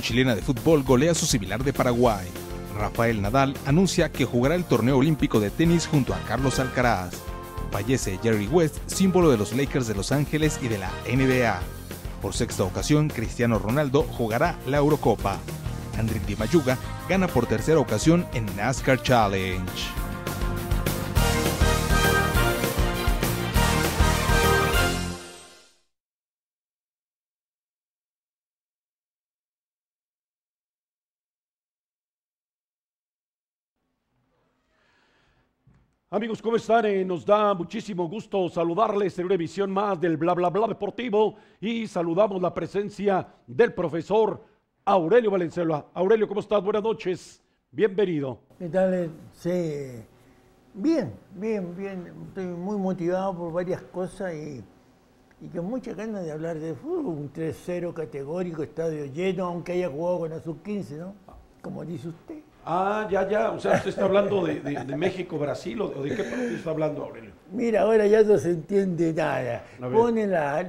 chilena de fútbol golea su similar de Paraguay. Rafael Nadal anuncia que jugará el torneo olímpico de tenis junto a Carlos Alcaraz. Fallece Jerry West, símbolo de los Lakers de Los Ángeles y de la NBA. Por sexta ocasión, Cristiano Ronaldo jugará la Eurocopa. Di Mayuga gana por tercera ocasión en NASCAR Challenge. Amigos, ¿cómo están? Eh, nos da muchísimo gusto saludarles en una emisión más del Bla Bla Bla Deportivo y saludamos la presencia del profesor Aurelio Valenzuela. Aurelio, ¿cómo estás? Buenas noches, bienvenido. ¿Qué tal? Eh, sí, bien, bien, bien. Estoy muy motivado por varias cosas y, y muchas mucha ganas de hablar de fútbol. Un 3-0 categórico, estadio lleno, aunque haya jugado con la sub-15, ¿no? Como dice usted. Ah, ya, ya. O sea, usted está hablando de, México, Brasil, o de, qué partido está hablando, Aurelio. Mira, ahora ya no se entiende nada. Pone la,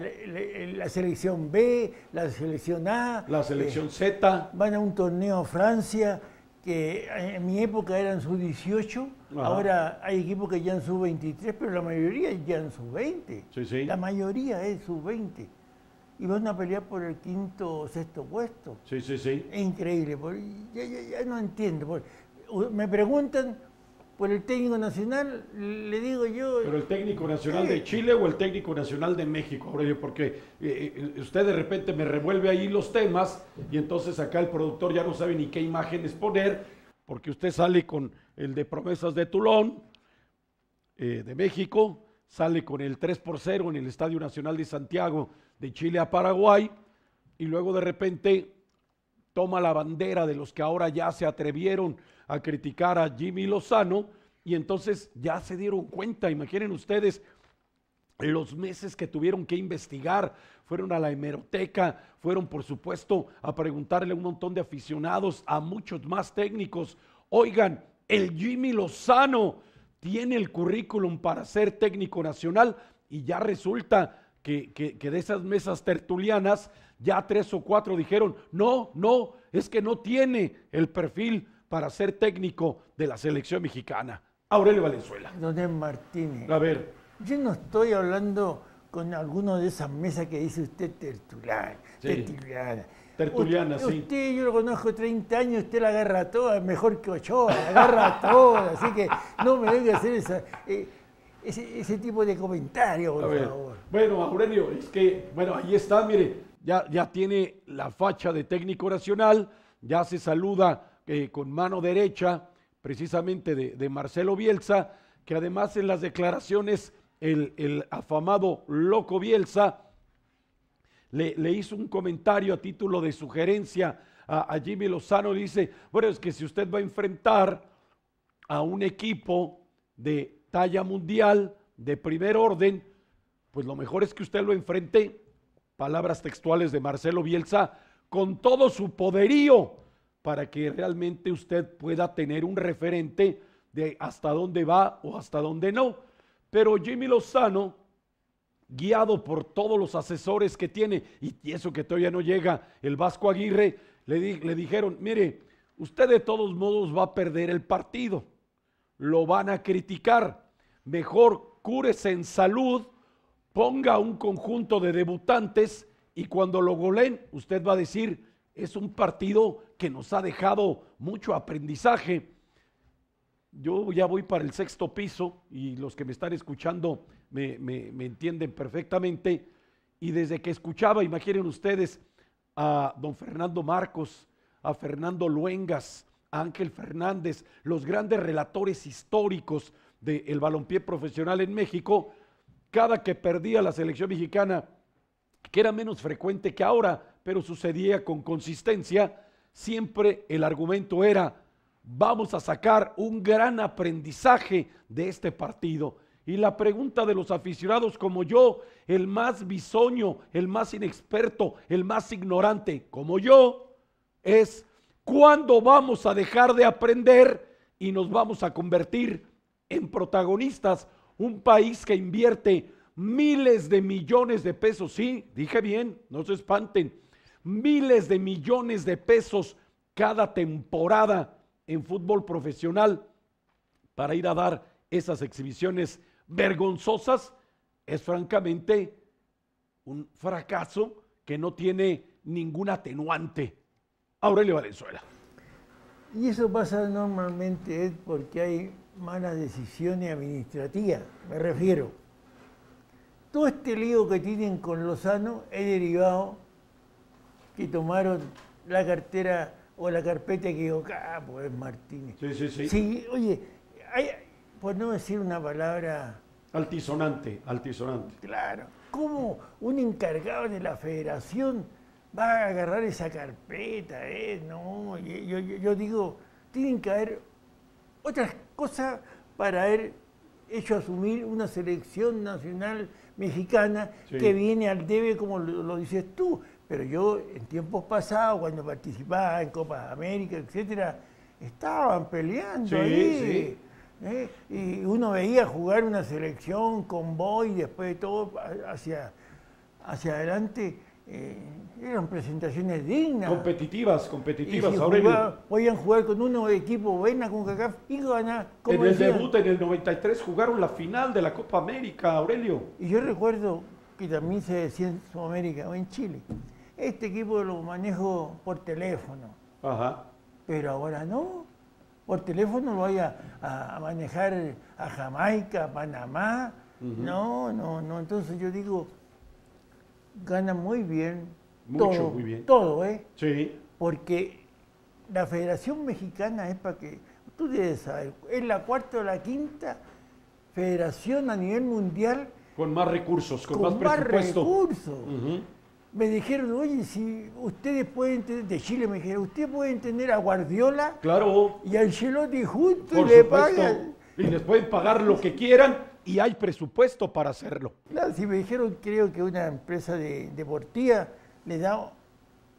selección B, la selección A. La eh, selección Z. Van a un torneo Francia, que en mi época eran sub 18. Ahora hay equipos que ya en sub 23, pero la mayoría ya en sub 20. Sí, sí. La mayoría es sub 20 y van a pelear por el quinto o sexto puesto. Sí, sí, sí. Es increíble. ya, no entiendo. me preguntan por el técnico nacional, le digo yo... Pero el técnico nacional de Chile o el técnico nacional de México, porque eh, eh, usted de repente me revuelve ahí los temas y entonces acá el productor ya no sabe ni qué imágenes poner, porque usted sale con el de promesas de Tulón, eh, de México, sale con el 3 por 0 en el Estadio Nacional de Santiago de Chile a Paraguay y luego de repente toma la bandera de los que ahora ya se atrevieron a criticar a Jimmy Lozano y entonces ya se dieron cuenta, imaginen ustedes los meses que tuvieron que investigar, fueron a la hemeroteca, fueron por supuesto a preguntarle a un montón de aficionados, a muchos más técnicos, oigan, el Jimmy Lozano tiene el currículum para ser técnico nacional y ya resulta que, de esas mesas tertulianas ya tres o cuatro dijeron, no, no, es que no tiene el perfil para ser técnico de la selección mexicana. Aurelio Valenzuela. Don Martínez. A ver. Yo no estoy hablando con alguno de esas mesas que dice usted tertular, tertuliana. Tertuliana, sí. yo lo conozco 30 años, usted la agarra toda, mejor que Ochoa, la agarra toda, así que no me venga a hacer esa... Eh, ese, tipo de comentario. por favor. Bueno, Aurelio, es que, bueno, ahí está, mire, ya, ya tiene la facha de técnico nacional, ya se saluda eh, con mano derecha, precisamente de, Marcelo Bielsa, que además en las declaraciones, el, afamado loco Bielsa le, hizo un comentario a título de sugerencia a, a Jimmy Lozano, dice, bueno, es que si usted va a enfrentar a un equipo de talla mundial de primer orden, pues lo mejor es que usted lo enfrente, palabras textuales de Marcelo Bielsa, con todo su poderío, para que realmente usted pueda tener un referente de hasta dónde va o hasta dónde no. Pero Jimmy Lozano, guiado por todos los asesores que tiene, y eso que todavía no llega, el Vasco Aguirre, le, le, dijeron, mire, usted de todos modos va a perder el partido, lo van a criticar, mejor cúrese en salud, ponga un conjunto de debutantes y cuando lo goleen, usted va a decir, es un partido que nos ha dejado mucho aprendizaje. Yo ya voy para el sexto piso y los que me están escuchando me, me entienden perfectamente. Y desde que escuchaba, imaginen ustedes, a don Fernando Marcos, a Fernando Luengas, a Ángel Fernández, los grandes relatores históricos, del balompié profesional en México, cada que perdía la selección mexicana, que era menos frecuente que ahora, pero sucedía con consistencia, siempre el argumento era, vamos a sacar un gran aprendizaje de este partido. Y la pregunta de los aficionados como yo, el más bisoño, el más inexperto, el más ignorante como yo, es cuándo vamos a dejar de aprender y nos vamos a convertir en protagonistas un país que invierte miles de millones de pesos, sí, dije bien, no se espanten, miles de millones de pesos cada temporada en fútbol profesional para ir a dar esas exhibiciones vergonzosas, es francamente un fracaso que no tiene ningún atenuante. Aurelio Valenzuela. Y eso pasa normalmente porque hay malas decisiones administrativas, me refiero. Todo este lío que tienen con Lozano es derivado que tomaron la cartera o la carpeta que ¡Ah, pues Martínez. Sí, sí, sí. Sí, oye, hay, por no decir una palabra... Altisonante, altisonante. Claro. ¿Cómo un encargado de la federación va a agarrar esa carpeta? Eh? No, yo, yo digo, tienen que haber otras cosas para haber hecho asumir una selección nacional mexicana que viene al debe, como lo, dices tú. Pero yo, en tiempos pasados, cuando participaba en Copas América, etc., estaban peleando ahí. ¿eh? Y uno veía jugar una selección con Boy después de todo hacia, hacia adelante. Eh, eran presentaciones dignas. Competitivas, competitivas. Aurelio. si a jugar con uno de equipo buena con CACAF y ganar. En el debut en el 93 jugaron la final de la Copa América, Aurelio. Y yo recuerdo que también se decía en Sudamérica o en Chile, este equipo lo manejo por teléfono. Ajá. Pero ahora no. Por teléfono voy a, a manejar a Jamaica, a Panamá. No, no, no. Entonces yo digo, gana muy bien mucho, muy bien. Todo, ¿eh? Sí. Porque la Federación Mexicana es para que, tú debes saber, es la cuarta o la quinta federación a nivel mundial. Con más recursos, con, más, presupuesto. Más recursos. Me dijeron, oye, si ustedes pueden tener, de Chile me dijeron, ustedes pueden tener a Guardiola claro. y a Ancelotti juntos y pagan. Y les pueden pagar lo que quieran y hay presupuesto para hacerlo. Claro, si me dijeron, creo que una empresa de, deportiva le da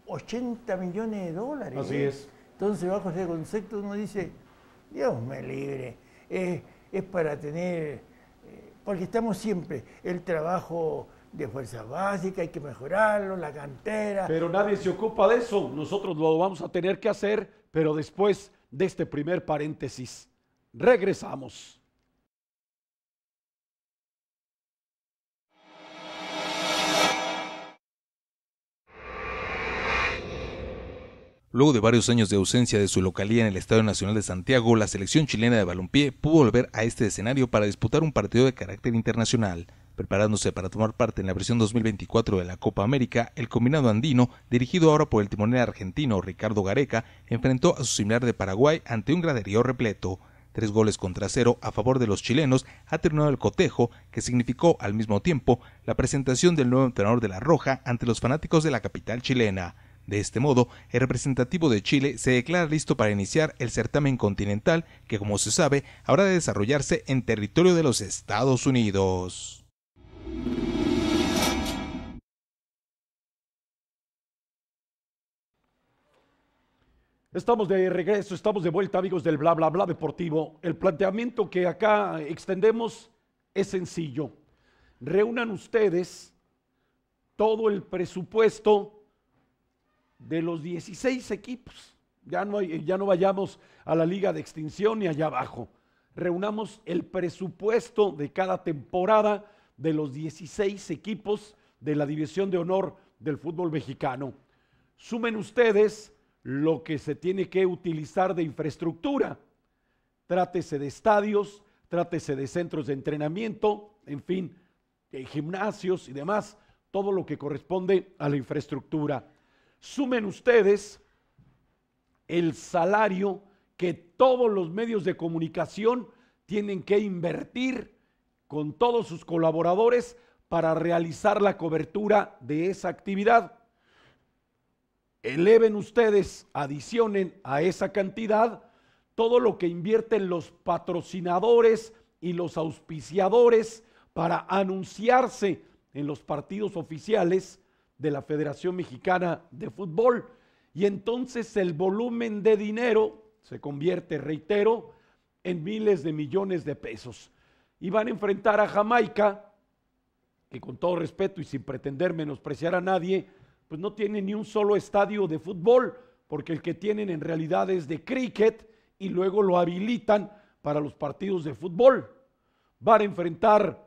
80 millones de dólares. Así ¿eh? es. Entonces, bajo ese concepto, uno dice, Dios me libre, es, es para tener, eh, porque estamos siempre, el trabajo de fuerza básica, hay que mejorarlo, la cantera. Pero nadie se ocupa de eso, nosotros lo vamos a tener que hacer, pero después de este primer paréntesis, regresamos. Luego de varios años de ausencia de su localía en el Estadio Nacional de Santiago, la selección chilena de balompié pudo volver a este escenario para disputar un partido de carácter internacional. Preparándose para tomar parte en la versión 2024 de la Copa América, el combinado andino, dirigido ahora por el timonel argentino Ricardo Gareca, enfrentó a su similar de Paraguay ante un graderío repleto. Tres goles contra cero a favor de los chilenos ha terminado el cotejo, que significó al mismo tiempo la presentación del nuevo entrenador de la Roja ante los fanáticos de la capital chilena. De este modo, el representativo de Chile se declara listo para iniciar el certamen continental que, como se sabe, habrá de desarrollarse en territorio de los Estados Unidos. Estamos de regreso, estamos de vuelta amigos del bla bla bla deportivo. El planteamiento que acá extendemos es sencillo. Reúnan ustedes todo el presupuesto de los 16 equipos. Ya no, ya no vayamos a la liga de extinción ni allá abajo. Reunamos el presupuesto de cada temporada de los 16 equipos de la División de Honor del fútbol mexicano. Sumen ustedes lo que se tiene que utilizar de infraestructura. Trátese de estadios, trátese de centros de entrenamiento, en fin, gimnasios y demás, todo lo que corresponde a la infraestructura. Sumen ustedes el salario que todos los medios de comunicación tienen que invertir con todos sus colaboradores para realizar la cobertura de esa actividad. Eleven ustedes, adicionen a esa cantidad todo lo que invierten los patrocinadores y los auspiciadores para anunciarse en los partidos oficiales de la Federación Mexicana de Fútbol. Y entonces el volumen de dinero se convierte, reitero, en miles de millones de pesos. Y van a enfrentar a Jamaica, que con todo respeto y sin pretender menospreciar a nadie, pues no tiene ni un solo estadio de fútbol, porque el que tienen en realidad es de cricket y luego lo habilitan para los partidos de fútbol. Van a enfrentar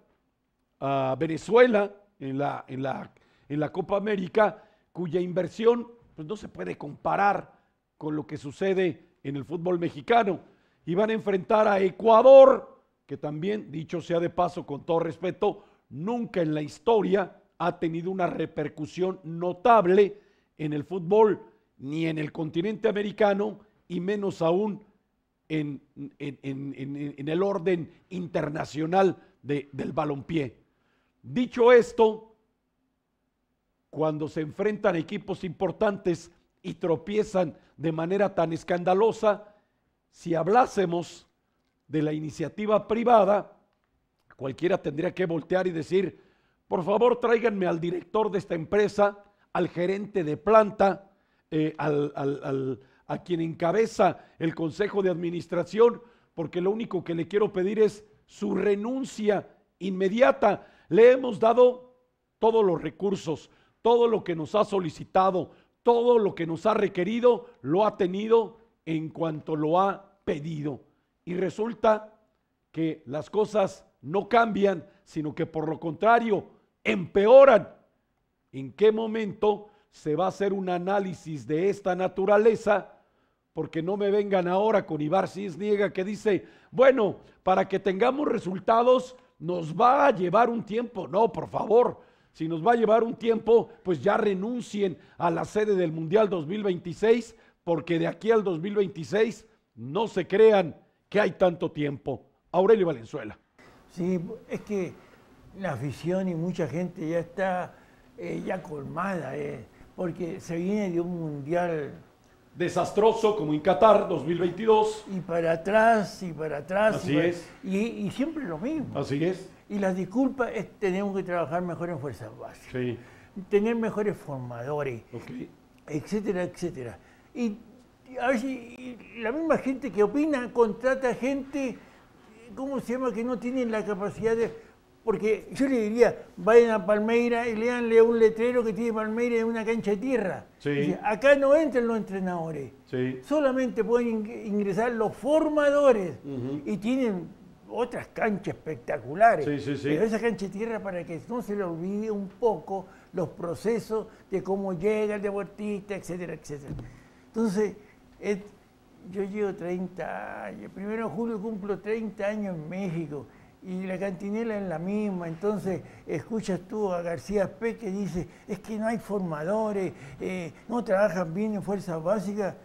a Venezuela en la, en la en la Copa América, cuya inversión pues, no se puede comparar con lo que sucede en el fútbol mexicano. Y van a enfrentar a Ecuador, que también, dicho sea de paso, con todo respeto, nunca en la historia ha tenido una repercusión notable en el fútbol, ni en el continente americano, y menos aún en, el orden internacional del balompié. Dicho esto, cuando se enfrentan equipos importantes y tropiezan de manera tan escandalosa, si hablásemos de la iniciativa privada, cualquiera tendría que voltear y decir, por favor tráiganme al director de esta empresa, al gerente de planta, eh, a quien encabeza el consejo de administración, porque lo único que le quiero pedir es su renuncia inmediata. Le hemos dado todos los recursos, todo lo que nos ha solicitado, todo lo que nos ha requerido, lo ha tenido en cuanto lo ha pedido. Y resulta que las cosas no cambian, sino que por lo contrario, empeoran. ¿En qué momento se va a hacer un análisis de esta naturaleza? Porque no me vengan ahora con Ibar Cisniega que dice, bueno, para que tengamos resultados nos va a llevar un tiempo. No, por favor, si nos va a llevar un tiempo, pues ya renuncien a la sede del Mundial 2026, porque de aquí al 2026 no se crean que hay tanto tiempo. Aurelio Valenzuela. Sí, es que la afición y mucha gente ya está eh, ya colmada, eh, porque se viene de un mundial desastroso como en Qatar 2022. Y para atrás, y para atrás. Así es. y, siempre lo mismo. Así es. Y la disculpa es tenemos que trabajar mejor en fuerzas básicas, sí. tener mejores formadores, etcétera, etcétera. Y a la misma gente que opina contrata gente, ¿cómo se llama?, que no tienen la capacidad de... Porque yo le diría, vayan a Palmeira y leanle un letrero que tiene Palmeira en una cancha de tierra. acá no entran los entrenadores. Solamente pueden ingresar los formadores. Y tienen otras canchas espectaculares. Pero esa cancha tierra para que no se le olvide un poco los procesos de cómo llega el deportista, etcétera, etcétera. Entonces, yo llevo 30 años. Primero de julio cumplo 30 años en México y la cantinela es la misma. Entonces, escuchas tú a García Pérez que dice, es que no hay formadores, eh, no trabajan bien en fuerzas básicas.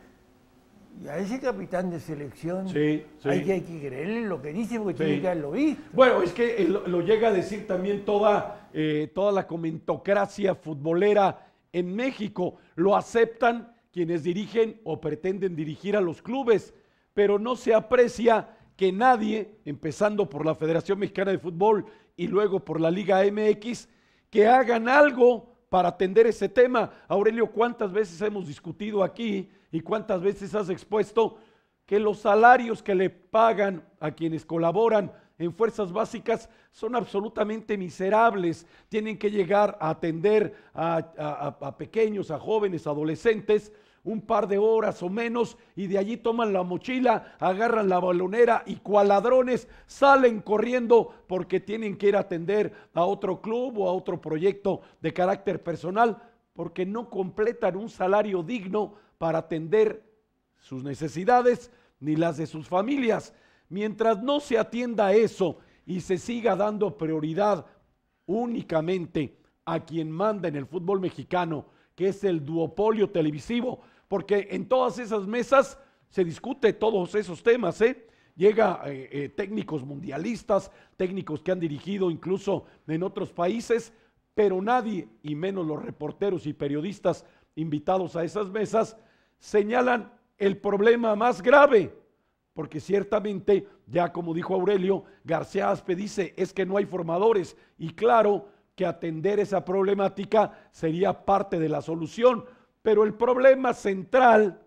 Y a ese capitán de selección Hay, que, creerle lo que dice porque tiene que Bueno, es que lo, llega a decir también toda, eh, toda la comentocracia futbolera en México. Lo aceptan quienes dirigen o pretenden dirigir a los clubes, pero no se aprecia que nadie, empezando por la Federación Mexicana de Fútbol y luego por la Liga MX, que hagan algo para atender ese tema. Aurelio, ¿cuántas veces hemos discutido aquí y cuántas veces has expuesto que los salarios que le pagan a quienes colaboran en fuerzas básicas son absolutamente miserables. Tienen que llegar a atender a, a, pequeños, a jóvenes, adolescentes un par de horas o menos y de allí toman la mochila, agarran la balonera y cual ladrones salen corriendo porque tienen que ir a atender a otro club o a otro proyecto de carácter personal porque no completan un salario digno para atender sus necesidades ni las de sus familias. Mientras no se atienda eso y se siga dando prioridad únicamente a quien manda en el fútbol mexicano, que es el duopolio televisivo, porque en todas esas mesas se discute todos esos temas, ¿eh? Llega eh, eh, técnicos mundialistas, técnicos que han dirigido incluso en otros países, pero nadie, y menos los reporteros y periodistas invitados a esas mesas, señalan el problema más grave, porque ciertamente, ya como dijo Aurelio, García Aspe dice, es que no hay formadores, y claro que atender esa problemática sería parte de la solución, pero el problema central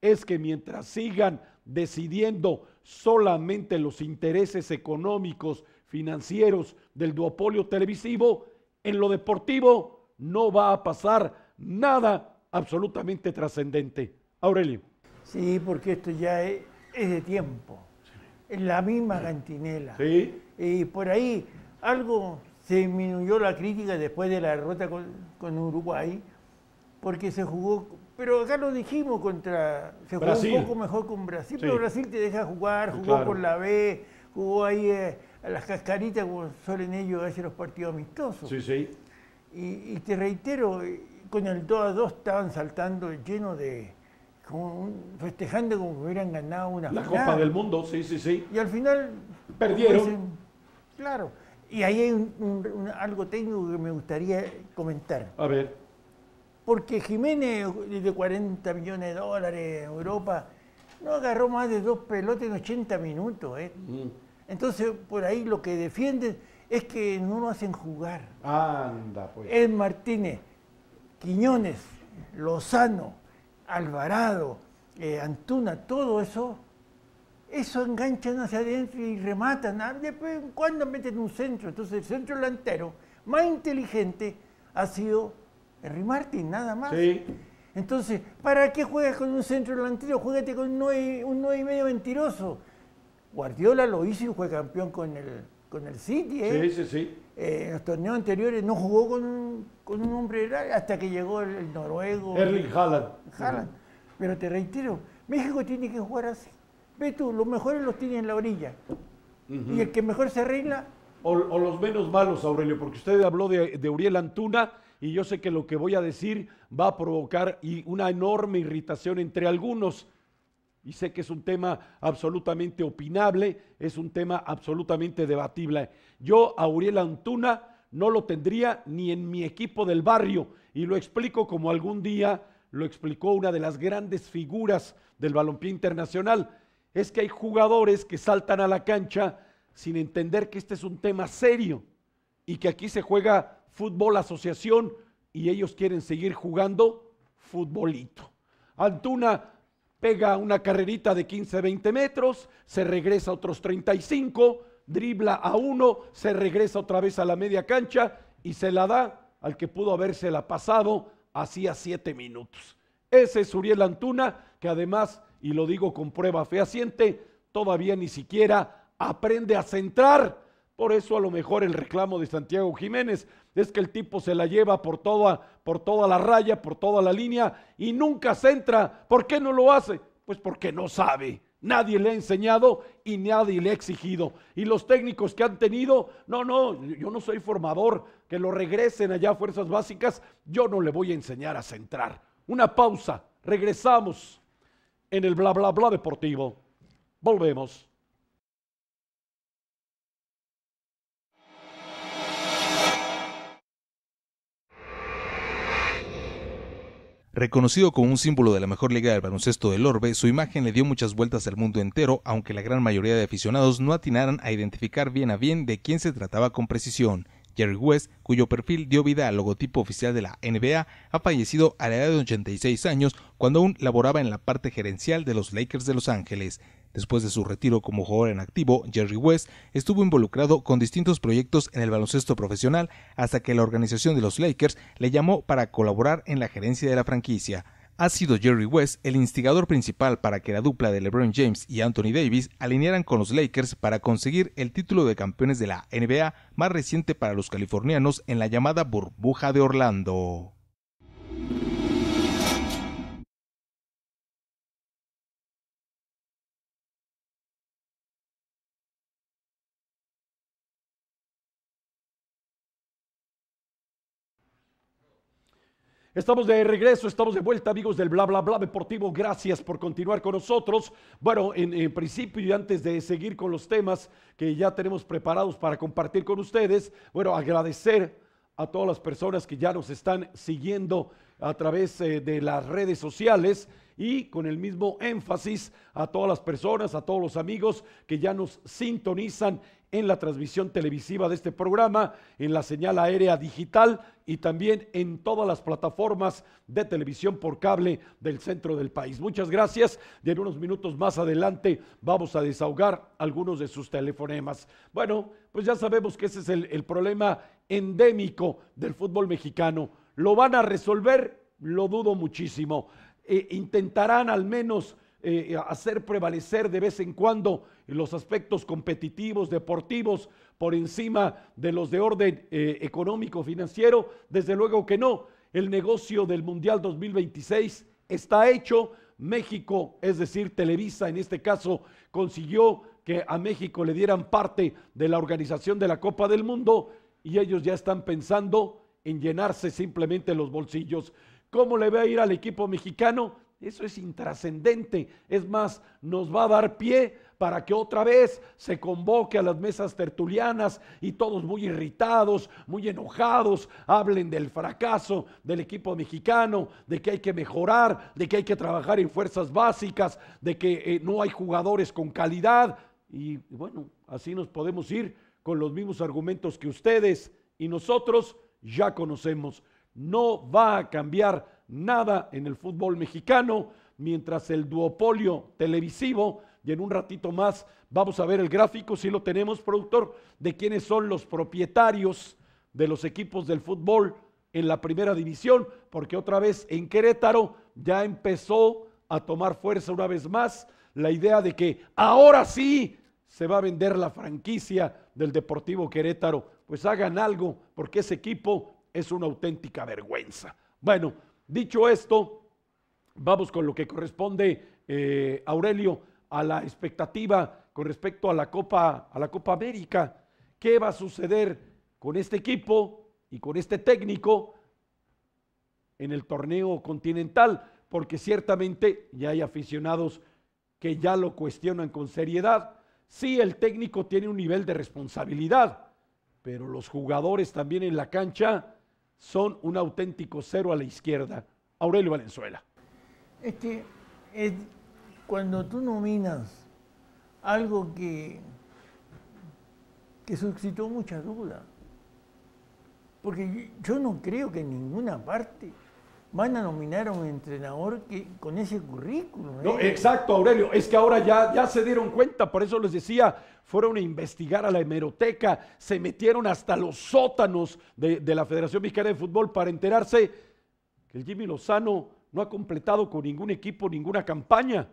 es que mientras sigan decidiendo solamente los intereses económicos, financieros del duopolio televisivo, en lo deportivo no va a pasar nada absolutamente trascendente. Aurelio. Sí, porque esto ya es, de tiempo. Es la misma cantinela. Sí. Y por ahí algo se disminuyó la crítica después de la derrota con Uruguay, porque se jugó, pero acá lo dijimos contra, se jugó un poco mejor con Brasil, pero Brasil te deja jugar, jugó por la B, jugó ahí eh, a las cascaritas como suelen ellos hacer los partidos amistosos. Sí, sí. Y, te reitero, con el 2 a 2 estaban saltando lleno de, festejando como que hubieran ganado una la Copa del Mundo, sí, sí, sí. Y al final perdieron. claro. Y ahí hay algo técnico que me gustaría comentar. A ver porque Jiménez, de 40 millones de dólares en Europa, no agarró más de dos pelotas en 80 minutos. ¿eh? Mm. Entonces, por ahí lo que defienden es que no lo hacen jugar. Anda, pues. El Martínez, Quiñones, Lozano, Alvarado, eh, Antuna, todo eso, eso enganchan hacia adentro y rematan. Ah, Después, cuando meten un centro? Entonces, el centro delantero más inteligente ha sido Henry Martin, nada más. Entonces, ¿para qué juegas con un centro delantero? Juégate con un 9, un y medio mentiroso. Guardiola lo hizo y fue campeón con el, con el City. ¿eh? Sí, sí, sí. en eh, los torneos anteriores no jugó con un, con un hombre hasta que llegó el, noruego. Erling Haaland. Haaland. Pero te reitero, México tiene que jugar así. Ve tú, los mejores los tiene en la orilla. Y el que mejor se arregla o, los menos malos, Aurelio, porque usted habló de, Uriel Antuna y yo sé que lo que voy a decir va a provocar y una enorme irritación entre algunos. Y sé que es un tema absolutamente opinable, es un tema absolutamente debatible. Yo a Uriel Antuna no lo tendría ni en mi equipo del barrio y lo explico como algún día lo explicó una de las grandes figuras del balompié internacional. Es que hay jugadores que saltan a la cancha sin entender que este es un tema serio y que aquí se juega fútbol asociación y ellos quieren seguir jugando futbolito. Antuna pega una carrerita de 15, 20 metros, se regresa a otros 35, dribla a uno, se regresa otra vez a la media cancha y se la da al que pudo habérsela pasado hacía 7 minutos. Ese es Uriel Antuna, que además, y lo digo con prueba fehaciente, todavía ni siquiera aprende a centrar. Por eso a lo mejor el reclamo de Santiago Jiménez es que el tipo se la lleva por toda, por toda la raya, por toda la línea y nunca centra. ¿Por qué no lo hace? Pues porque no sabe. Nadie le ha enseñado y nadie le ha exigido. Y los técnicos que han tenido, no, no, yo no soy formador, que lo regresen allá a fuerzas básicas, yo no le voy a enseñar a centrar. Una pausa, regresamos en el bla bla bla deportivo. Volvemos. Reconocido como un símbolo de la mejor liga del baloncesto del orbe, su imagen le dio muchas vueltas al mundo entero, aunque la gran mayoría de aficionados no atinaran a identificar bien a bien de quién se trataba con precisión. Jerry West, cuyo perfil dio vida al logotipo oficial de la NBA, ha fallecido a la edad de 86 años cuando aún laboraba en la parte gerencial de los Lakers de Los Ángeles. Después de su retiro como jugador en activo, Jerry West estuvo involucrado con distintos proyectos en el baloncesto profesional hasta que la organización de los Lakers le llamó para colaborar en la gerencia de la franquicia. Ha sido Jerry West el instigador principal para que la dupla de LeBron James y Anthony Davis alinearan con los Lakers para conseguir el título de campeones de la NBA más reciente para los californianos en la llamada burbuja de Orlando. Estamos de regreso, estamos de vuelta, amigos del Bla Bla Bla Deportivo. Gracias por continuar con nosotros. Bueno, en, principio y antes de seguir con los temas que ya tenemos preparados para compartir con ustedes, bueno, agradecer a todas las personas que ya nos están siguiendo a través eh, de las redes sociales y con el mismo énfasis a todas las personas, a todos los amigos que ya nos sintonizan en la transmisión televisiva de este programa, en la señal aérea digital y también en todas las plataformas de televisión por cable del centro del país. Muchas gracias y en unos minutos más adelante vamos a desahogar algunos de sus telefonemas. Bueno, pues ya sabemos que ese es el, problema endémico del fútbol mexicano. ¿Lo van a resolver? Lo dudo muchísimo. Eh, intentarán al menos eh, eh, hacer prevalecer de vez en cuando los aspectos competitivos, deportivos, por encima de los de orden eh, económico, financiero? Desde luego que no. El negocio del Mundial 2026 está hecho. México, es decir, Televisa en este caso, consiguió que a México le dieran parte de la organización de la Copa del Mundo y ellos ya están pensando en llenarse simplemente los bolsillos. ¿Cómo le va a ir al equipo mexicano? Eso es intrascendente. Es más, nos va a dar pie para que otra vez se convoque a las mesas tertulianas y todos muy irritados, muy enojados, hablen del fracaso del equipo mexicano, de que hay que mejorar, de que hay que trabajar en fuerzas básicas, de que eh, no hay jugadores con calidad. Y bueno, así nos podemos ir con los mismos argumentos que ustedes y nosotros ya conocemos. No va a cambiar nada en el fútbol mexicano, mientras el duopolio televisivo, y en un ratito más vamos a ver el gráfico, si lo tenemos, productor, de quiénes son los propietarios de los equipos del fútbol en la primera división, porque otra vez en Querétaro ya empezó a tomar fuerza una vez más la idea de que ahora sí se va a vender la franquicia del Deportivo Querétaro. Pues hagan algo, porque ese equipo es una auténtica vergüenza. Bueno, Dicho esto, vamos con lo que corresponde, eh, Aurelio, a la expectativa con respecto a la Copa, a la Copa América. ¿Qué va a suceder con este equipo y con este técnico en el torneo continental? Porque ciertamente ya hay aficionados que ya lo cuestionan con seriedad. Sí, el técnico tiene un nivel de responsabilidad, pero los jugadores también en la cancha son un auténtico cero a la izquierda. Aurelio Valenzuela. Es que cuando tú nominas algo que, que suscitó mucha duda, porque yo no creo que en ninguna parte van a nominar a un entrenador que, con ese currículum. No, ¿eh? exacto, Aurelio. Es que ahora ya, ya se dieron cuenta, por eso les decía, fueron a investigar a la hemeroteca, se metieron hasta los sótanos de, la Federación Mexicana de Fútbol para enterarse que el Jimmy Lozano no ha completado con ningún equipo ninguna campaña,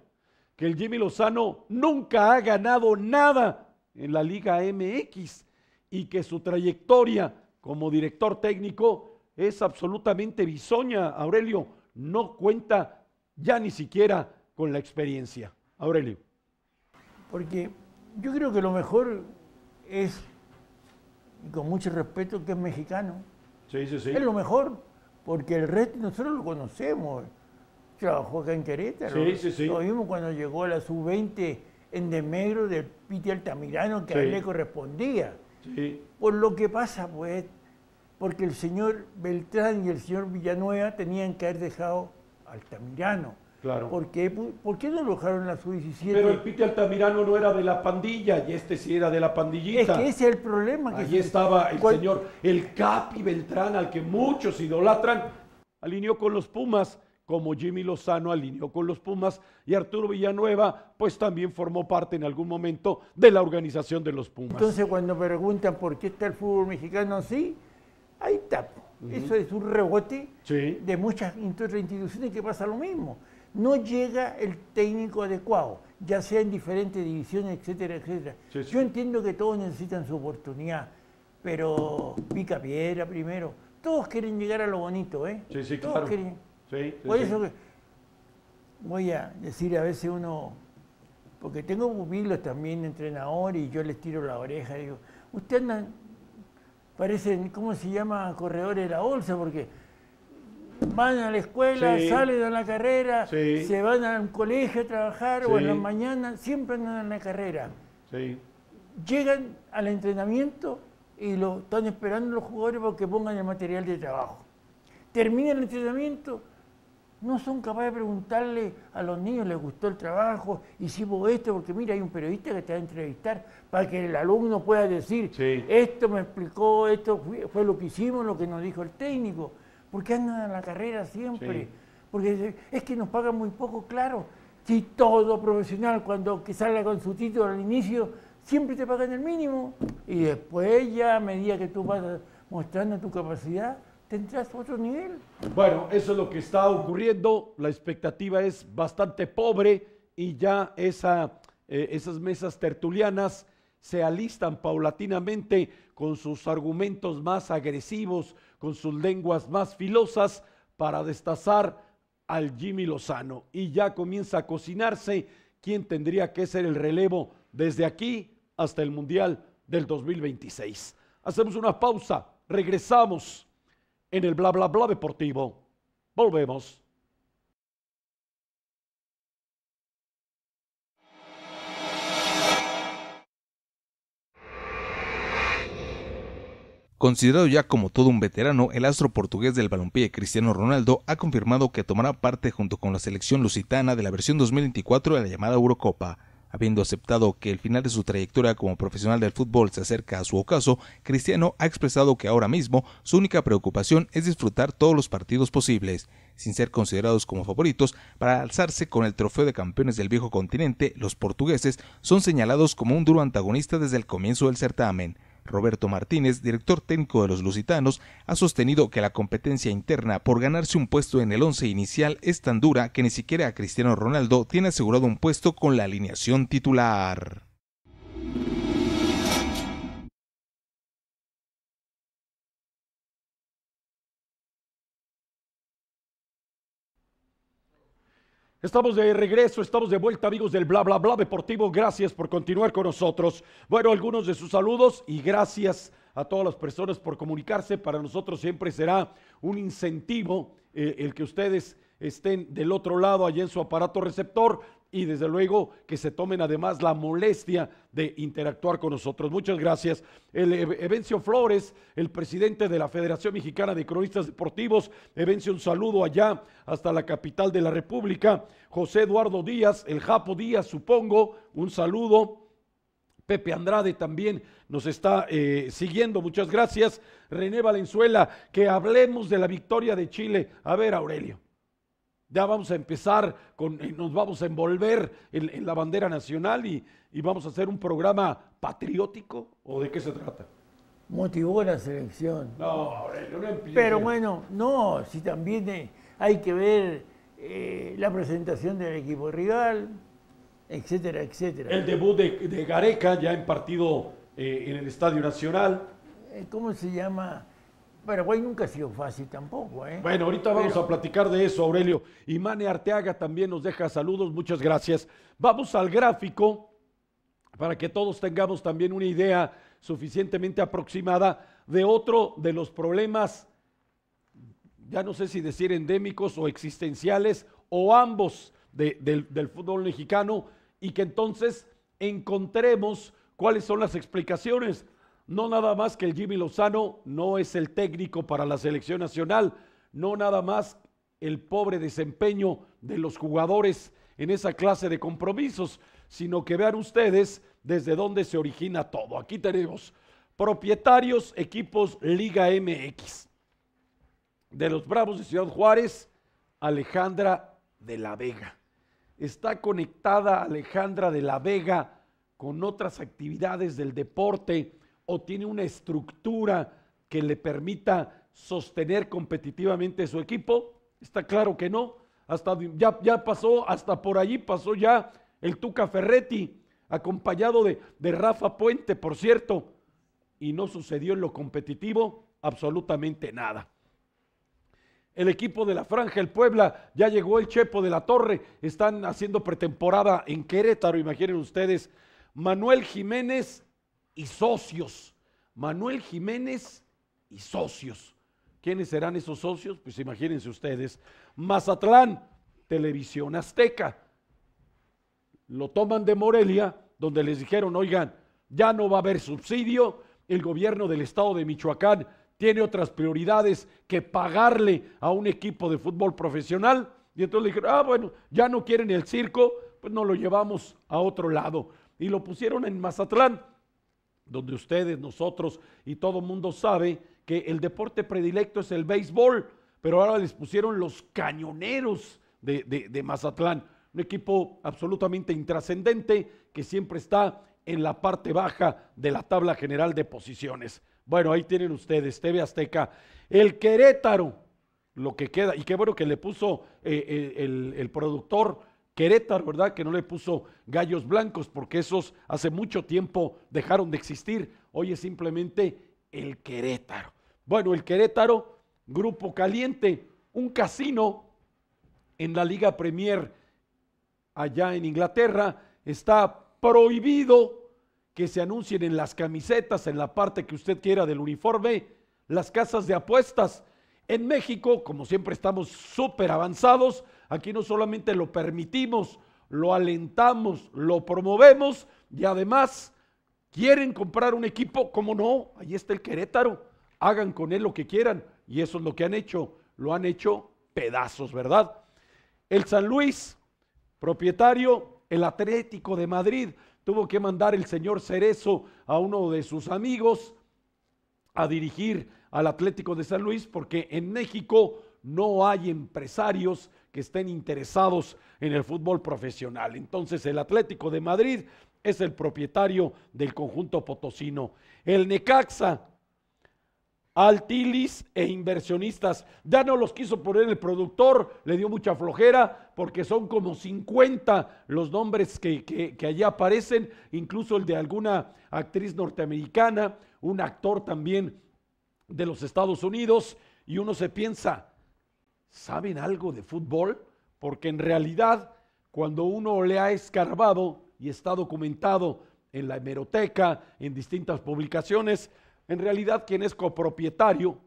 que el Jimmy Lozano nunca ha ganado nada en la Liga MX y que su trayectoria como director técnico es absolutamente bisoña. Aurelio no cuenta ya ni siquiera con la experiencia. Aurelio. Porque yo creo que lo mejor es, y con mucho respeto, que es mexicano. Es lo mejor, porque el resto nosotros lo conocemos. Trabajó acá en Querétaro. Lo vimos cuando llegó a la sub-20 en Demegro del Piti Altamirano, que a él le correspondía. Por lo que pasa, pues, porque el señor Beltrán y el señor Villanueva tenían que haber dejado Altamirano. Claro. ¿Por qué, pues, ¿Por qué no alojaron la su 17? Pero el Pite Altamirano no era de la pandilla y este sí era de la pandillita. Es que ese es el problema. Que Allí estaba el señor, el Capi Beltrán, al que muchos idolatran, alineó con los Pumas, como Jimmy Lozano alineó con los Pumas y Arturo Villanueva, pues también formó parte en algún momento de la organización de los Pumas. Entonces, cuando preguntan por qué está el fútbol mexicano así, ahí está. Eso es un rebote de muchas instituciones que pasa lo mismo no llega el técnico adecuado, ya sea en diferentes divisiones, etcétera, etcétera. Yo entiendo que todos necesitan su oportunidad, pero pica piedra primero. Todos quieren llegar a lo bonito, ¿eh? Sí, sí, todos claro. Quieren... Por eso que voy a decir a veces uno, porque tengo pupilos también entrenador y yo les tiro la oreja y digo, ustedes andan, parecen, ¿cómo se llama? Corredores de la bolsa, porque van a la escuela, salen de la carrera, se van al colegio a trabajar o en la mañana, siempre andan en la carrera. Llegan al entrenamiento y lo están esperando los jugadores para que pongan el material de trabajo. Termina el entrenamiento, no son capaces de preguntarle a los niños, les gustó el trabajo, hicimos esto, porque mira, hay un periodista que te va a entrevistar para que el alumno pueda decir, esto me explicó, esto fue lo que hicimos, lo que nos dijo el técnico porque andan en la carrera siempre. Porque es que nos pagan muy poco, claro. Si todo profesional, cuando salga con su título al inicio, siempre te pagan el mínimo. Y después ya a medida que tú vas mostrando tu capacidad, tendrás otro nivel. Bueno, eso es lo que está ocurriendo. La expectativa es bastante pobre y ya eh, esas mesas tertulianas se alistan paulatinamente con sus argumentos más agresivos, con sus lenguas más filosas para destazar al Jimmy Lozano. Y ya comienza a cocinarse quién tendría que ser el relevo desde aquí hasta el Mundial del 2026. Hacemos una pausa, regresamos en el bla bla bla deportivo. Volvemos. Considerado ya como todo un veterano, el astro portugués del balompié Cristiano Ronaldo ha confirmado que tomará parte junto con la selección lusitana de la versión 2024 de la llamada Eurocopa. Habiendo aceptado que el final de su trayectoria como profesional del fútbol se acerca a su ocaso, Cristiano ha expresado que ahora mismo su única preocupación es disfrutar todos los partidos posibles, sin ser considerados como favoritos para alzarse con el trofeo de campeones del viejo continente. Los portugueses son señalados como un duro antagonista desde el comienzo del certamen. Roberto Martínez, director técnico de los Lusitanos, ha sostenido que la competencia interna por ganarse un puesto en el once inicial es tan dura que ni siquiera a Cristiano Ronaldo tiene asegurado un puesto con la alineación titular. Estamos de regreso, estamos de vuelta amigos del Bla Bla Bla Deportivo. Gracias por continuar con nosotros. Bueno, algunos de sus saludos y gracias a todas las personas por comunicarse. Para nosotros siempre será un incentivo eh, el que ustedes estén del otro lado allá en su aparato receptor y desde luego que se tomen además la molestia de interactuar con nosotros. Muchas gracias. El Evencio Flores, el presidente de la Federación Mexicana de Cronistas Deportivos. Evencio, un saludo allá hasta la capital de la República. José Eduardo Díaz, el Japo Díaz, supongo, un saludo. Pepe Andrade también nos está eh, siguiendo. Muchas gracias. René Valenzuela, que hablemos de la victoria de Chile. A ver, Aurelio. Ya vamos a empezar con, eh, nos vamos a envolver en, la bandera nacional y, vamos a hacer un programa patriótico o de qué se trata. Motivó la selección. No, no, empiezo. Pero bueno, no, si también eh, hay que ver eh, la presentación del equipo rival, etcétera, etcétera. El debut de, Gareca ya en partido en el Estadio Nacional. ¿Cómo se llama? güey, nunca ha sido fácil tampoco, ¿eh? Bueno, ahorita vamos a platicar de eso, Aurelio. Y Mane Arteaga también nos deja saludos, muchas gracias. Vamos al gráfico para que todos tengamos también una idea suficientemente aproximada de otro de los problemas, ya no sé si decir endémicos o existenciales, o ambos del, del fútbol mexicano, y que entonces encontremos cuáles son las explicaciones no nada más que el Jimmy Lozano no es el técnico para la selección nacional, no nada más el pobre desempeño de los jugadores en esa clase de compromisos, sino que vean ustedes desde dónde se origina todo. Aquí tenemos propietarios, equipos Liga MX. De los Bravos de Ciudad Juárez, Alejandra de la Vega. Está conectada Alejandra de la Vega con otras actividades del deporte o tiene una estructura que le permita sostener competitivamente su equipo? Está claro que no. Hasta ya, ya pasó, hasta por allí pasó ya el Tuca Ferretti, acompañado de, de Rafa Puente, por cierto, y no sucedió en lo competitivo absolutamente nada el equipo de la Franja, el Puebla, ya llegó el Chepo de la Torre, están haciendo pretemporada en Querétaro, imaginen ustedes. Manuel Jiménez y socios. Manuel Jiménez y socios. ¿Quiénes serán esos socios? Pues imagínense ustedes. Mazatlán, Televisión Azteca. Lo toman de Morelia, donde les dijeron, oigan, ya no va a haber subsidio, el gobierno del estado de Michoacán tiene otras prioridades que pagarle a un equipo de fútbol profesional. Y entonces le dijeron, ah, bueno, ya no quieren el circo, pues nos lo llevamos a otro lado. Y lo pusieron en Mazatlán donde ustedes, nosotros y todo mundo sabe que el deporte predilecto es el béisbol, pero ahora les pusieron los cañoneros de, Mazatlán, un equipo absolutamente intrascendente que siempre está en la parte baja de la tabla general de posiciones. Bueno, ahí tienen ustedes, TV Azteca. El Querétaro, lo que queda, y qué bueno que le puso eh, eh, el, el, productor Querétaro, ¿verdad? Que no le puso gallos blancos porque esos hace mucho tiempo dejaron de existir. Hoy es simplemente el Querétaro. Bueno, el Querétaro, grupo caliente, un casino en la Liga Premier allá en Inglaterra. Está prohibido que se anuncien en las camisetas, en la parte que usted quiera del uniforme, las casas de apuestas. En México, como siempre, estamos súper avanzados Aquí no solamente lo permitimos, lo alentamos, lo promovemos y además quieren comprar un equipo, ¿cómo no? Ahí está el Querétaro, hagan con él lo que quieran y eso es lo que han hecho, lo han hecho pedazos, ¿verdad? El San Luis, propietario, el Atlético de Madrid, tuvo que mandar el señor Cerezo a uno de sus amigos a dirigir al Atlético de San Luis porque en México no hay empresarios que estén interesados en el fútbol profesional. Entonces el Atlético de Madrid es el propietario del conjunto potosino. El Necaxa, Altilis e inversionistas. Ya no los quiso poner el productor, le dio mucha flojera porque son como 50 los nombres que, que, allí aparecen, incluso el de alguna actriz norteamericana, un actor también de los Estados Unidos, y uno se piensa, ¿saben algo de fútbol? Porque en realidad, cuando uno le ha escarbado y está documentado en la hemeroteca, en distintas publicaciones, en realidad quien es copropietario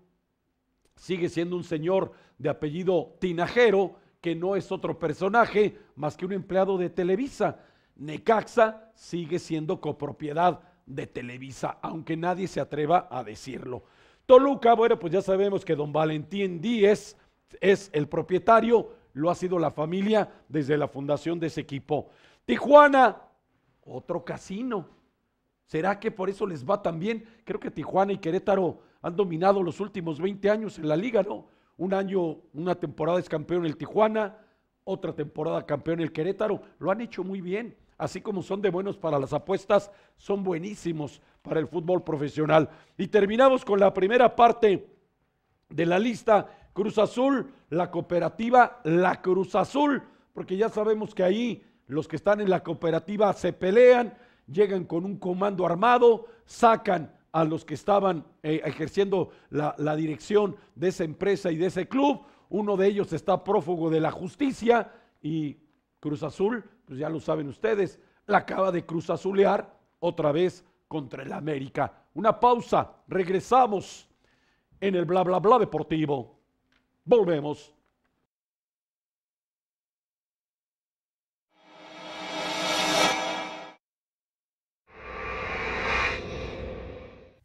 sigue siendo un señor de apellido Tinajero, que no es otro personaje más que un empleado de Televisa. Necaxa sigue siendo copropiedad de Televisa, aunque nadie se atreva a decirlo. Toluca, bueno, pues ya sabemos que don Valentín Díez es el propietario, lo ha sido la familia desde la fundación de ese equipo. Tijuana, otro casino. ¿Será que por eso les va tan bien? Creo que Tijuana y Querétaro han dominado los últimos 20 años en la liga, ¿no? Un año, una temporada es campeón el Tijuana, otra temporada campeón el Querétaro. Lo han hecho muy bien. Así como son de buenos para las apuestas, son buenísimos para el fútbol profesional. Y terminamos con la primera parte de la lista Cruz Azul, la cooperativa La Cruz Azul, porque ya sabemos que ahí los que están en la cooperativa se pelean, llegan con un comando armado, sacan a los que estaban eh, ejerciendo la, la dirección de esa empresa y de ese club, uno de ellos está prófugo de la justicia y Cruz Azul, pues ya lo saben ustedes, la acaba de Cruz Azulear otra vez contra el América. Una pausa, regresamos en el bla bla bla deportivo. Volvemos.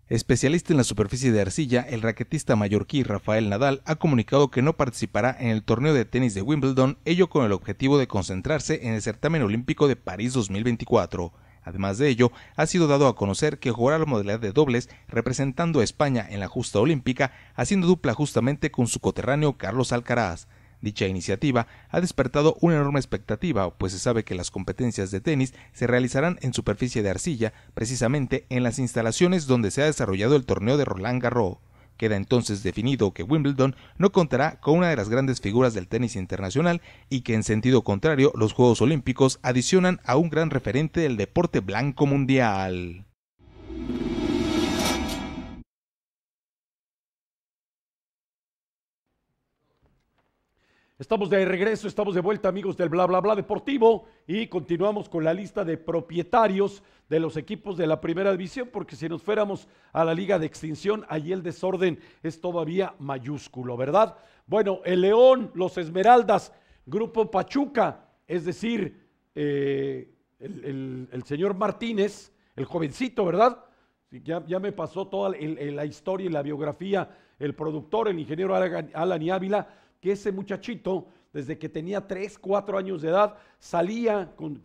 Especialista en la superficie de arcilla, el raquetista mallorquí Rafael Nadal ha comunicado que no participará en el torneo de tenis de Wimbledon, ello con el objetivo de concentrarse en el certamen olímpico de París 2024. Además de ello, ha sido dado a conocer que jugará la modalidad de dobles representando a España en la justa olímpica, haciendo dupla justamente con su coterráneo Carlos Alcaraz. Dicha iniciativa ha despertado una enorme expectativa, pues se sabe que las competencias de tenis se realizarán en superficie de arcilla, precisamente en las instalaciones donde se ha desarrollado el torneo de Roland Garros. Queda entonces definido que Wimbledon no contará con una de las grandes figuras del tenis internacional y que en sentido contrario los Juegos Olímpicos adicionan a un gran referente del deporte blanco mundial. Estamos de regreso, estamos de vuelta amigos del bla bla bla deportivo y continuamos con la lista de propietarios de los equipos de la primera división porque si nos fuéramos a la liga de extinción, allí el desorden es todavía mayúsculo, ¿verdad? Bueno, el León, los Esmeraldas, Grupo Pachuca, es decir, eh, el, señor Martínez, el jovencito, ¿verdad? Ya, ya me pasó toda la historia y la biografía, el productor, el ingeniero Alan y Ávila que ese muchachito, desde que tenía 3, 4 años de edad, salía con,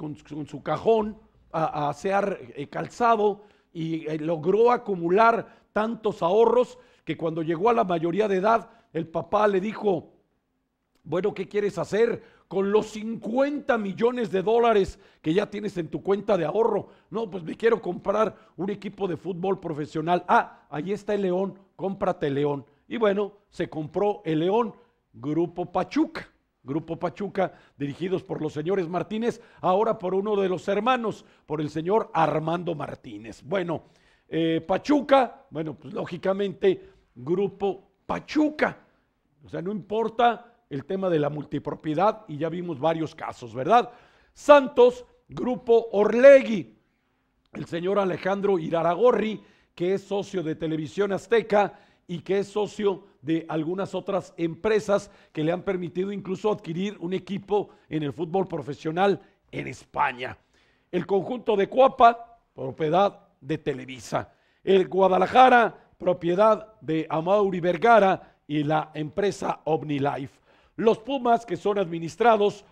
su cajón a, hacer eh, calzado y eh, logró acumular tantos ahorros que cuando llegó a la mayoría de edad, el papá le dijo, bueno, ¿qué quieres hacer con los 50 millones de dólares que ya tienes en tu cuenta de ahorro? No, pues me quiero comprar un equipo de fútbol profesional. Ah, ahí está el león, cómprate el león. Y bueno, se compró el león Grupo Pachuca. Grupo Pachuca, dirigidos por los señores Martínez, ahora por uno de los hermanos, por el señor Armando Martínez. Bueno, eh, Pachuca, bueno, pues lógicamente, Grupo Pachuca. O sea, no importa el tema de la multipropiedad y ya vimos varios casos, ¿verdad? Santos, Grupo Orlegui, el señor Alejandro Iraragorri, que es socio de Televisión Azteca, y que es socio de algunas otras empresas que le han permitido incluso adquirir un equipo en el fútbol profesional en España. El conjunto de Cuapa, propiedad de Televisa. El Guadalajara, propiedad de Amauri Vergara y la empresa OmniLife. Los Pumas, que son administrados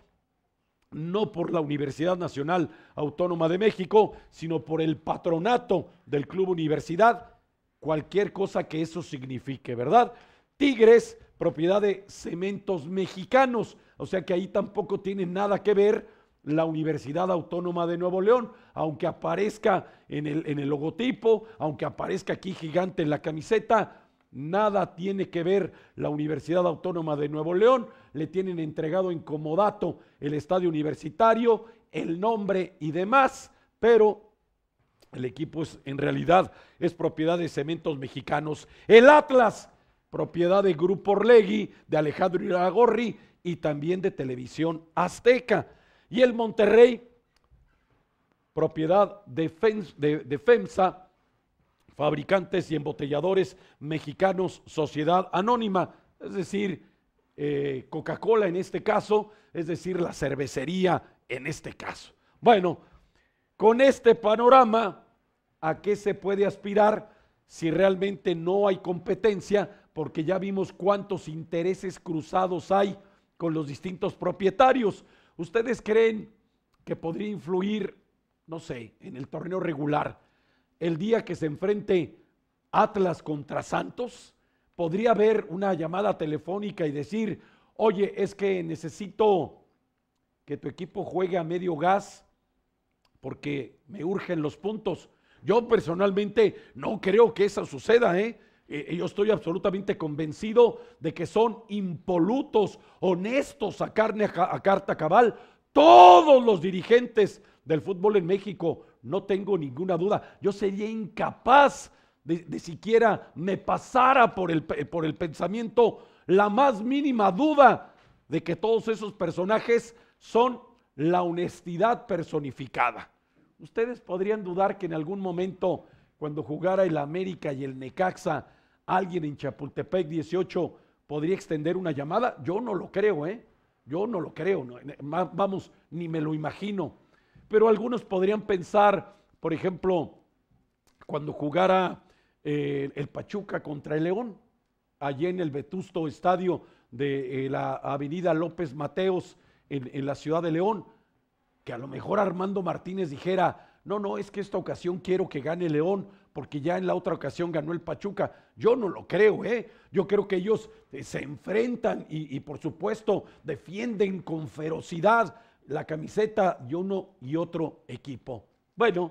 no por la Universidad Nacional Autónoma de México, sino por el patronato del Club Universidad cualquier cosa que eso signifique, ¿verdad? Tigres, propiedad de Cementos Mexicanos, o sea que ahí tampoco tiene nada que ver la Universidad Autónoma de Nuevo León, aunque aparezca en el, logotipo, aunque aparezca aquí gigante en la camiseta, Nada tiene que ver la Universidad Autónoma de Nuevo León. Le tienen entregado en comodato el estadio universitario, el nombre y demás, pero el equipo es, en realidad es propiedad de Cementos Mexicanos. El Atlas, propiedad de Grupo Orlegui, de Alejandro Iragorri y también de Televisión Azteca. Y el Monterrey, propiedad de, FEMSA, fabricantes y embotelladores mexicanos, sociedad anónima, es decir, eh, Coca-Cola en este caso, es decir, la cervecería en este caso. Bueno, con este panorama, ¿a qué se puede aspirar si realmente no hay competencia? Porque ya vimos cuántos intereses cruzados hay con los distintos propietarios. ¿Ustedes creen que podría influir, no sé, en el torneo regular, el día que se enfrente Atlas contra Santos? ¿Podría haber una llamada telefónica y decir, oye, es que necesito que tu equipo juegue a medio gas? porque me urgen los puntos. Yo personalmente no creo que eso suceda, ¿eh? eh, eh yo estoy absolutamente convencido de que son impolutos, honestos a, carne, a, carta cabal, todos los dirigentes del fútbol en México, no tengo ninguna duda. Yo sería incapaz de, siquiera me pasara por el, por el pensamiento la más mínima duda de que todos esos personajes son la honestidad personificada. Ustedes podrían dudar que en algún momento, cuando jugara el América y el Necaxa, alguien en Chapultepec 18 podría extender una llamada. Yo no lo creo, ¿eh? Yo no lo creo, eh, vamos, ni me lo imagino. Pero algunos podrían pensar, por ejemplo, cuando jugara eh, el Pachuca contra el León, allí en el vetusto estadio de eh, la avenida López Mateos, en, la ciudad de León, que a lo mejor Armando Martínez dijera, no, no, es que esta ocasión quiero que gane León, porque ya en la otra ocasión ganó el Pachuca. Yo no lo creo, ¿eh? Yo creo que ellos eh, se enfrentan y, y por supuesto defienden con ferocidad la camiseta de uno y otro equipo. Bueno,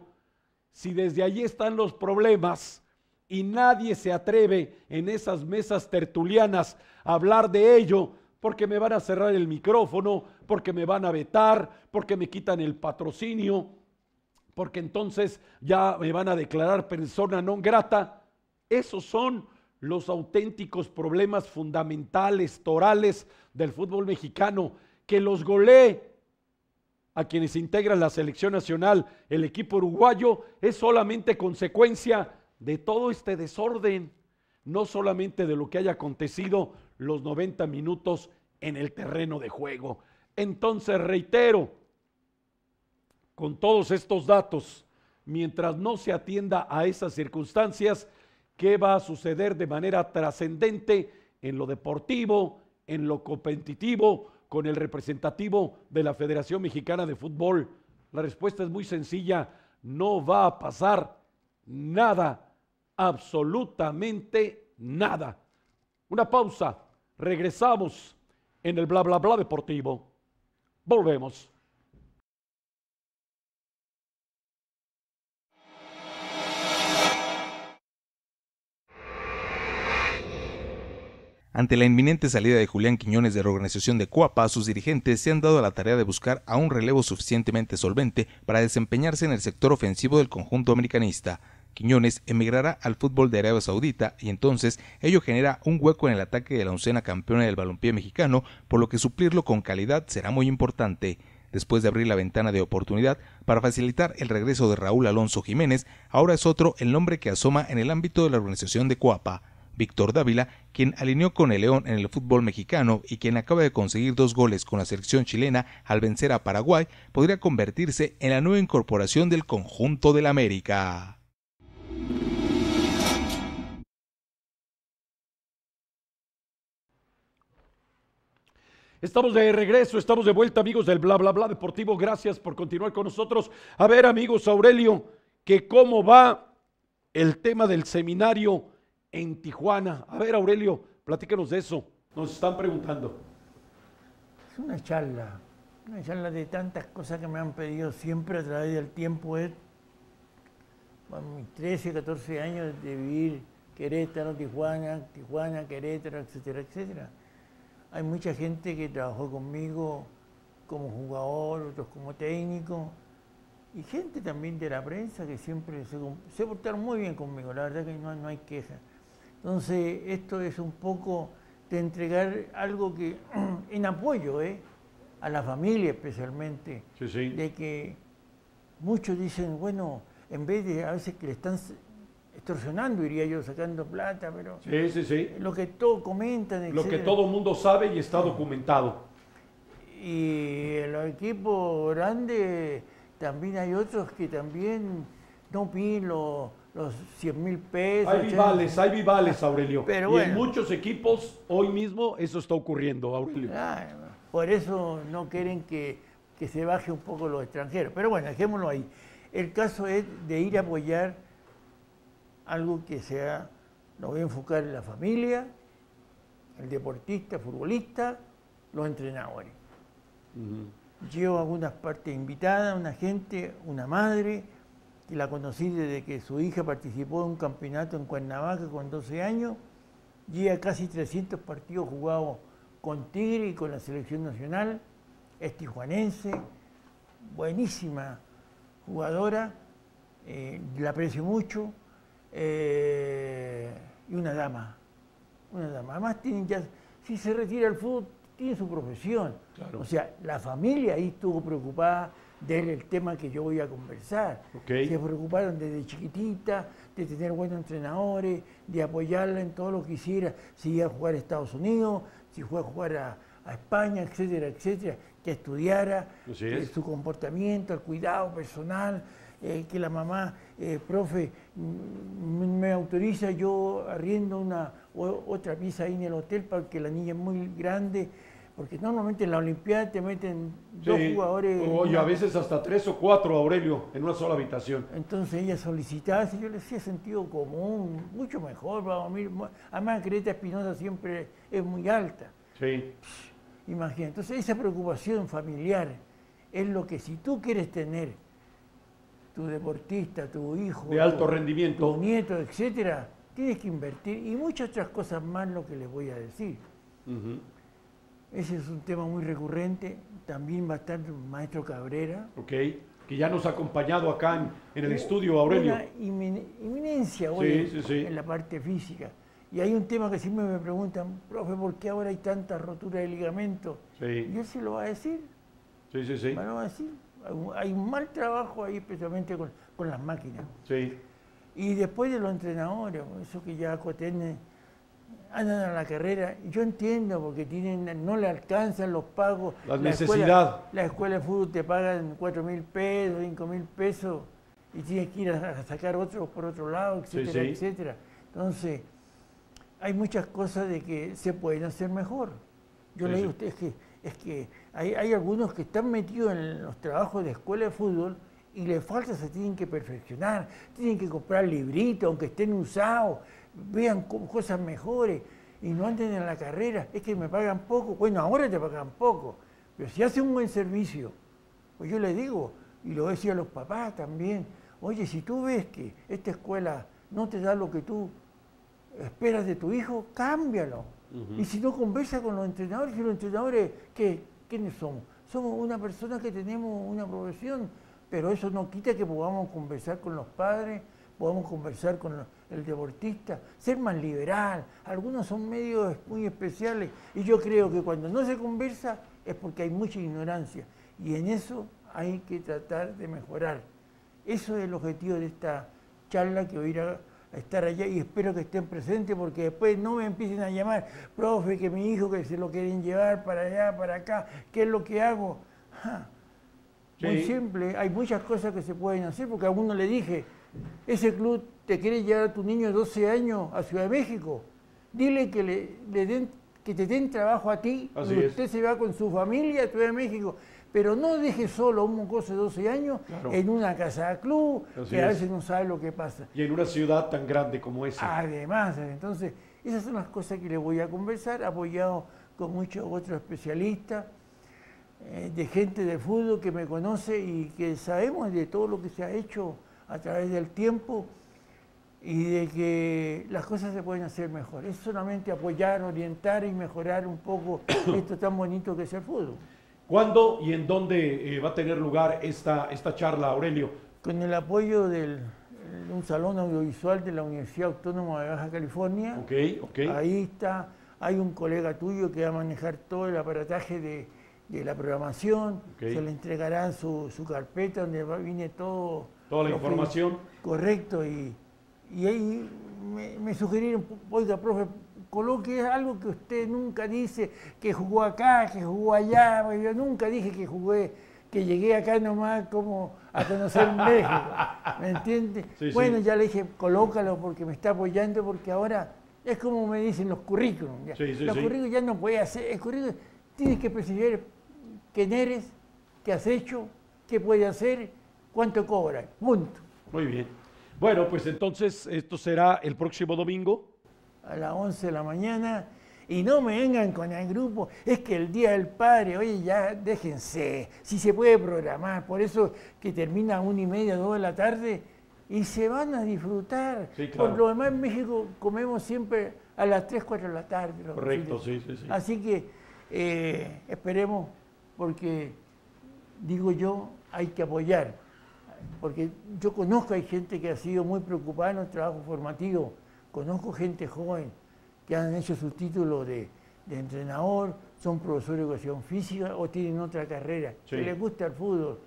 si desde allí están los problemas y nadie se atreve en esas mesas tertulianas a hablar de ello, porque me van a cerrar el micrófono, porque me van a vetar, porque me quitan el patrocinio, porque entonces ya me van a declarar persona no grata. Esos son los auténticos problemas fundamentales, torales del fútbol mexicano, que los golee a quienes integran la selección nacional, el equipo uruguayo, es solamente consecuencia de todo este desorden, no solamente de lo que haya acontecido los 90 minutos en el terreno de juego. Entonces, reitero, con todos estos datos, mientras no se atienda a esas circunstancias, ¿qué va a suceder de manera trascendente en lo deportivo, en lo competitivo, con el representativo de la Federación Mexicana de Fútbol? La respuesta es muy sencilla, no va a pasar nada, absolutamente nada. Una pausa, Regresamos en el bla bla bla deportivo. Volvemos. Ante la inminente salida de Julián Quiñones de la organización de Cuapa, sus dirigentes se han dado a la tarea de buscar a un relevo suficientemente solvente para desempeñarse en el sector ofensivo del conjunto americanista. Quiñones emigrará al fútbol de Arabia Saudita y entonces ello genera un hueco en el ataque de la oncena campeona del balompié mexicano, por lo que suplirlo con calidad será muy importante. Después de abrir la ventana de oportunidad para facilitar el regreso de Raúl Alonso Jiménez, ahora es otro el nombre que asoma en el ámbito de la organización de Coapa. Víctor Dávila, quien alineó con el León en el fútbol mexicano y quien acaba de conseguir dos goles con la selección chilena al vencer a Paraguay, podría convertirse en la nueva incorporación del conjunto del América. Estamos de regreso, estamos de vuelta amigos del bla bla bla deportivo. Gracias por continuar con nosotros. A ver amigos Aurelio, que cómo va el tema del seminario en Tijuana. A ver Aurelio, platícanos de eso. Nos están preguntando. Es una charla, una charla de tantas cosas que me han pedido siempre a través del tiempo. Es eh mis 13, 14 años de vivir Querétaro, Tijuana, Tijuana, Querétaro, etcétera, etcétera. Hay mucha gente que trabajó conmigo como jugador, otros como técnico, y gente también de la prensa que siempre se, portaron muy bien conmigo, la verdad que no, no hay quejas... Entonces, esto es un poco de entregar algo que, en apoyo, ¿eh? a la familia especialmente, de que muchos dicen, bueno, en vez de a veces que le están extorsionando, iría yo, sacando plata, pero... Eh, lo que todo comentan, Lo que todo el mundo sabe y está ah. documentado. Y en los equipos grandes también hay otros que también no piden los, los 100 mil pesos. Hay vivales, hay vivales, Aurelio. Pero y en muchos equipos hoy mismo eso está ocurriendo, Aurelio. por eso no quieren que, que se baje un poco los extranjeros. Pero bueno, dejémoslo ahí. El caso es de ir a apoyar algo que sea, lo voy a enfocar en la familia, el deportista, futbolista, los entrenadores. Llevo algunas partes invitadas, una gente, una madre, que la conocí desde que su hija participó en un campeonato en Cuernavaca con 12 años, lleva casi 300 partidos jugados con Tigre y con la selección nacional, es buenísima jugadora, eh, la aprecio mucho, eh, y una dama, una dama. Además, si se retira el fútbol, tiene su profesión. O sea, la familia ahí estuvo preocupada del tema que yo voy a conversar. Se preocuparon desde chiquitita, de tener buenos entrenadores, de apoyarla en todo lo que hiciera, si iba a jugar a Estados Unidos, si fue a jugar a, a España, etcétera, etcétera estudiara eh, su comportamiento, el cuidado personal, eh, que la mamá, eh, profe, mm, mm, me autoriza yo arriendo una, otra pieza ahí en el hotel para que la niña es muy grande. Porque normalmente en la Olimpiada te meten dos jugadores. y a veces hasta tres o cuatro, Aurelio, en una sola habitación. Entonces ella solicitaba, y yo le decía sentido común, mucho mejor, vamos a Además, Greta Espinosa siempre es muy alta. Sí. Imagina. Entonces esa preocupación familiar es lo que si tú quieres tener tu deportista, tu hijo, de alto tu, rendimiento, nieto, etcétera, tienes que invertir y muchas otras cosas más lo que les voy a decir. Ese es un tema muy recurrente, también va a estar el maestro Cabrera. Ok, que ya nos ha acompañado acá en, el estudio, Aurelio. Una inminencia hoy en la parte física. Y hay un tema que siempre me preguntan, profe, ¿por qué ahora hay tanta rotura de ligamento? Sí. Y se lo va a decir. Sí, sí, sí. Bueno, así Hay un mal trabajo ahí, especialmente con, las máquinas. Sí. Y después de los entrenadores, eso que ya Cotene andan a la carrera, yo entiendo porque tienen, no le alcanzan los pagos. La, necesidad. la escuela de fútbol te pagan cuatro mil pesos, cinco mil pesos y tienes que ir a, sacar otros por otro lado, etcétera, etcétera. Entonces, hay muchas cosas de que se pueden hacer mejor. Yo le digo a ustedes que es que hay, algunos que están metidos en los trabajos de escuela de fútbol y les falta, se tienen que perfeccionar, tienen que comprar libritos, aunque estén usados, vean cosas mejores y no anden en la carrera. Es que me pagan poco. Bueno, ahora te pagan poco, pero si hace un buen servicio, pues yo le digo, y lo decía a los papás también, oye, si tú ves que esta escuela no te da lo que tú esperas de tu hijo, cámbialo. Y si no conversa con los entrenadores, si los entrenadores, ¿qué? ¿quiénes somos? Somos una persona que tenemos una profesión, pero eso no quita que podamos conversar con los padres, podamos conversar con el deportista, ser más liberal. Algunos son medios muy especiales y yo creo que cuando no se conversa es porque hay mucha ignorancia y en eso hay que tratar de mejorar. Eso es el objetivo de esta charla que hoy a a estar allá y espero que estén presentes porque después no me empiecen a llamar, profe, que mi hijo que se lo quieren llevar para allá, para acá, ¿qué es lo que hago? Muy simple, hay muchas cosas que se pueden hacer porque a uno le dije, ese club te quiere llevar a tu niño de 12 años a Ciudad de México, dile que le, den que te den trabajo a ti y usted se va con su familia a Ciudad de México pero no deje solo a un mocoso de 12 años en una casa de club, que a veces no sabe lo que pasa. Y en una ciudad tan grande como esa. Además, entonces, esas son las cosas que les voy a conversar, apoyado con muchos otros especialistas, eh, de gente de fútbol que me conoce y que sabemos de todo lo que se ha hecho a través del tiempo y de que las cosas se pueden hacer mejor. Es solamente apoyar, orientar y mejorar un poco esto tan bonito que es el fútbol. ¿Cuándo y en dónde eh, va a tener lugar esta, esta charla, Aurelio? Con el apoyo de un salón audiovisual de la Universidad Autónoma de Baja California. Ok, ok. Ahí está, hay un colega tuyo que va a manejar todo el aparataje de, la programación. Se le entregarán su, carpeta donde viene todo. Toda la información. Correcto, y, ahí me, me, un oiga, profe, coloque algo que usted nunca dice, que jugó acá, que jugó allá. Pues yo nunca dije que jugué, que llegué acá nomás como a conocer México. ¿Me entiende? bueno, ya le dije, colócalo porque me está apoyando, porque ahora es como me dicen los currículum. los currículum ya no puede hacer. El currículum tienes que percibir quién eres, qué has hecho, qué puedes hacer, cuánto cobra Punto. Muy bien. Bueno, pues entonces esto será el próximo domingo a las 11 de la mañana y no me vengan con el grupo, es que el Día del Padre, oye, ya déjense, si se puede programar, por eso que termina a una y media, dos de la tarde, y se van a disfrutar. Por lo demás en México comemos siempre a las 3, 4 de la tarde. Correcto, sí, sí, sí. Así que eh, esperemos, porque digo yo, hay que apoyar, porque yo conozco, hay gente que ha sido muy preocupada en el trabajo formativo Conozco gente joven que han hecho su título de, entrenador, son profesores de educación física o tienen otra carrera, que les gusta el fútbol.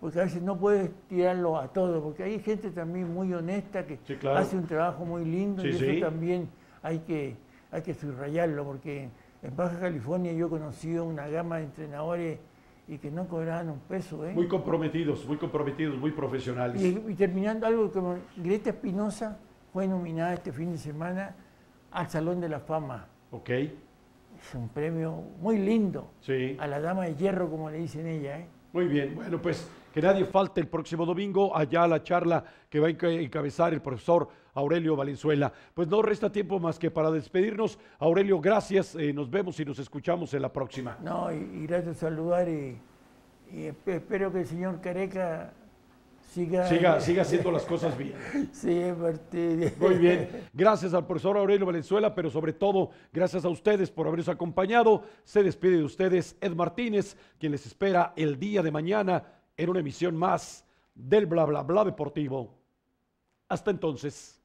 Porque a veces no puedes tirarlo a todos porque hay gente también muy honesta que hace un trabajo muy lindo y eso también hay que, hay que subrayarlo, porque en Baja California yo he conocido una gama de entrenadores y que no cobraban un peso. ¿eh? Muy comprometidos, muy comprometidos, muy profesionales. Y, terminando algo como Greta Espinosa, fue nominada este fin de semana al Salón de la Fama. Ok. Es un premio muy lindo. Sí. A la dama de hierro, como le dicen ella. ¿eh? Muy bien, bueno, pues que nadie falte el próximo domingo allá a la charla que va a encabezar el profesor Aurelio Valenzuela. Pues no resta tiempo más que para despedirnos. Aurelio, gracias. Eh, nos vemos y nos escuchamos en la próxima. No, y, gracias a saludar y espero que el señor Careca Siga, siga, haciendo las cosas bien. Sí, Martín. Muy bien. Gracias al profesor Aurelio Valenzuela, pero sobre todo gracias a ustedes por habernos acompañado. Se despide de ustedes Ed Martínez, quien les espera el día de mañana en una emisión más del Bla Bla Bla Deportivo. Hasta entonces.